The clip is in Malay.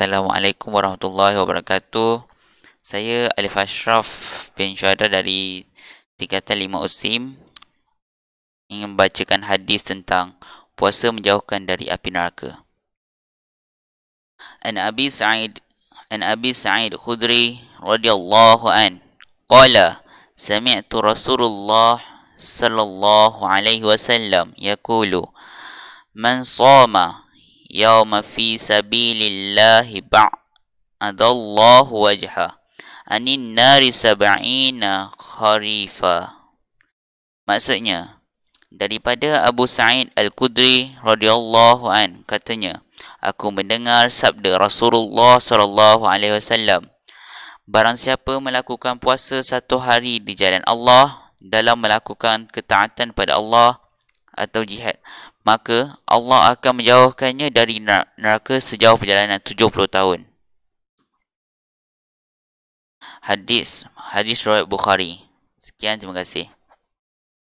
Assalamualaikum warahmatullahi wabarakatuh. Saya Alif Ashraf bin Syuhada dari Tingkatan 5 Usim ingin membacakan hadis tentang puasa menjauhkan dari api neraka. An Abi Sa'id An Abi Sa'id Khudri radhiyallahu an qala sami'tu Rasulullah sallallahu alaihi wasallam yaqulu Man sama yawma fi sabilillahi ba'adallahu wajha anin nari sab'ina kharifa maksudnya daripada Abu Sa'id Al-Kudri radhiyallahu an katanya aku mendengar sabda Rasulullah sallallahu alaihi wasallam barang siapa melakukan puasa satu hari di jalan Allah dalam melakukan ketaatan pada Allah atau jihad maka Allah akan menjauhkannya dari neraka sejauh perjalanan 70 tahun hadis hadis riwayat bukhari sekian terima kasih